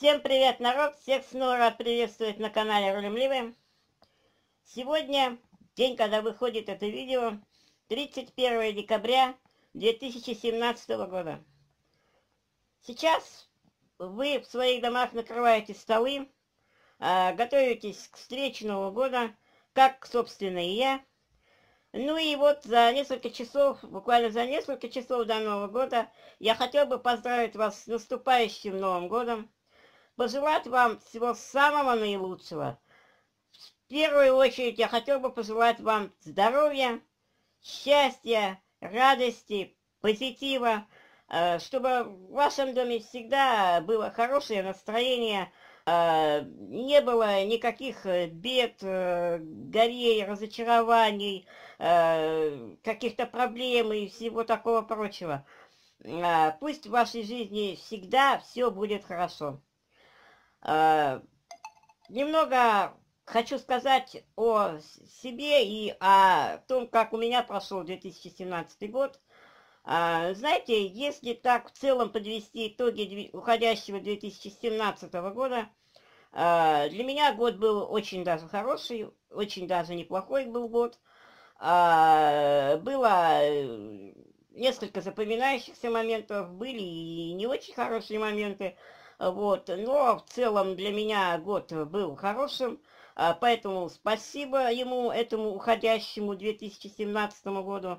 Всем привет, народ! Всех снова приветствует на канале Рулем Сегодня, день, когда выходит это видео, 31 декабря 2017 года. Сейчас вы в своих домах накрываете столы, а, готовитесь к встрече Нового года, как, собственно, и я. Ну и вот за несколько часов, буквально за несколько часов до Нового года, я хотел бы поздравить вас с наступающим Новым годом пожелать вам всего самого наилучшего. В первую очередь я хотел бы пожелать вам здоровья, счастья, радости, позитива, э, чтобы в вашем доме всегда было хорошее настроение, э, не было никаких э, бед, горей, разочарований, каких-то проблем и всего такого прочего. Пусть в вашей жизни всегда все будет хорошо. Э, немного хочу сказать о себе и о том, как у меня прошел 2017 год. Э, знаете, если так в целом подвести итоги уходящего 2017 года, э, для меня год был очень даже хороший, очень даже неплохой был год. Э, было э, несколько запоминающихся моментов, были и не очень хорошие моменты. Вот. Но в целом для меня год был хорошим, а, поэтому спасибо ему, этому уходящему 2017 году.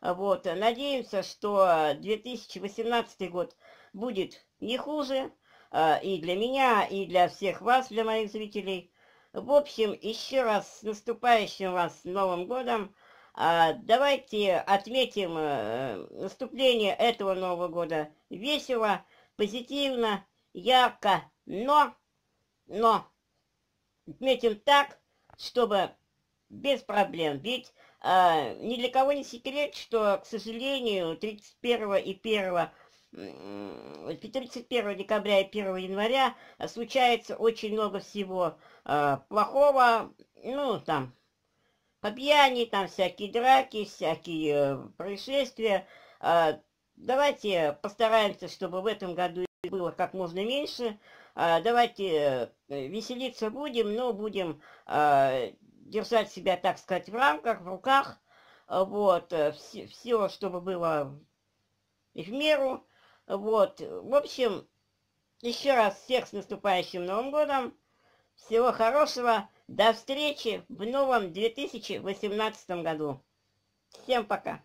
Вот. Надеемся, что 2018 год будет не хуже а, и для меня, и для всех вас, для моих зрителей. В общем, еще раз с наступающим вас Новым Годом. А, давайте отметим э, наступление этого Нового Года весело, позитивно ярко, но, но отметим так, чтобы без проблем. Ведь а, ни для кого не секрет, что, к сожалению, 31 и 1 31 декабря и 1 января случается очень много всего э, плохого, ну, там, по пьяни, там всякие драки, всякие э, происшествия. Э, давайте постараемся, чтобы в этом году было как можно меньше. А, давайте э, веселиться будем, но будем а, держать себя, так сказать, в рамках, в руках. А, вот, э, все чтобы было в меру. Вот, в общем, еще раз всех с наступающим Новым годом. Всего хорошего. До встречи в новом 2018 году. Всем пока.